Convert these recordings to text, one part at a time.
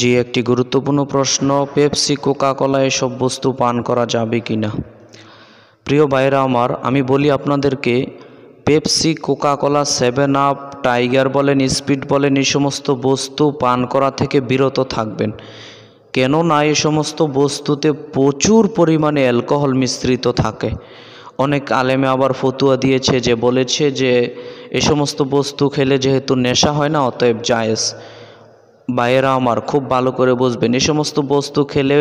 জি একটি গুরুত্বপূর্ণ প্রশ্ন পেপসি কোকাকোলা এসব বস্তু পান করা যাবে কি না প্রিয় ভাইরা আমার আমি বলি আপনাদেরকে Pepsi Coca Cola seven up tiger বলেন স্পিড বলেন এই সমস্ত বস্তু পান করা থেকে বিরত থাকবেন কেননা এ সমস্ত বস্তুতে প্রচুর পরিমাণে অ্যালকোহল মিশ্রিত থাকে অনেক আলেমে আবার ফতুয়া দিয়েছে যে বলেছে যে এ সমস্ত বস্তু খেলে যেহেতু নেশা হয় না অতএব জায়েজ ভাইয়েরা আমার খুব ভালো করে বুঝবেন এ সমস্ত বস্তু খেলে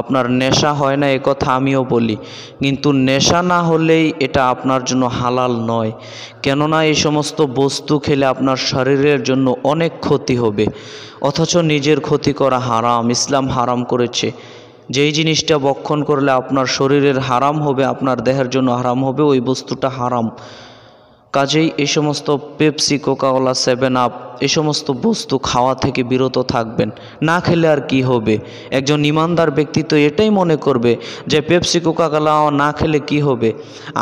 আপনার নেশা হয় না এ কথা আমিও বলি কিন্তু নেশা না হলেই এটা আপনার জন্য হালাল নয় কেননা এই সমস্ত বস্তু খেলে আপনার শরীরের জন্য অনেক ক্ষতি হবে অথচ নিজের ক্ষতি করা হারাম ইসলাম হারাম করেছে যেই জিনিসটা বক্ষণ করলে আপনার শরীরের হারাম হবে আপনার দেহের জন্য হারাম হবে ওই বস্তুটা হারাম কাজেই এই সমস্ত পেপসি কোকাওয়ালা সেভেন আপ এ সমস্ত বস্তু খাওয়া থেকে বিরত থাকবেন না খেলে আর কি হবে একজন ইমানদার ব্যক্তি তো এটাই মনে করবে যে পেপসি কোকাওয়ালা না খেলে কি হবে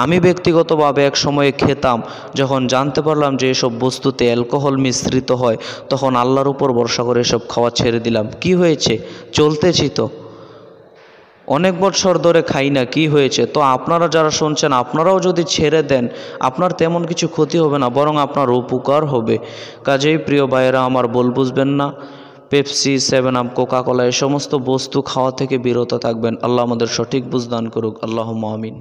আমি ব্যক্তিগতভাবে এক সময়ে খেতাম যখন জানতে পারলাম যে এসব বস্তুতে অ্যালকোহল মিশ্রিত হয় তখন আল্লাহর উপর ভরসা করে এসব খাওয়া ছেড়ে দিলাম কি হয়েছে চলতেছি তো অনেক বছর ধরে খাই না কি হয়েছে তো আপনারা যারা শুনছেন আপনারাও যদি ছেড়ে দেন আপনার তেমন কিছু ক্ষতি হবে না বরং আপনার উপকার হবে কাজেই প্রিয় ভাইয়েরা আমার বল বুঝবেন না পেপসি সেভেন আপ কোকাকোলা এ সমস্ত বস্তু খাওয়া থেকে বিরত থাকবেন আল্লাহ আমাদের সঠিক বুঝদান করুক আল্লাহ মামিন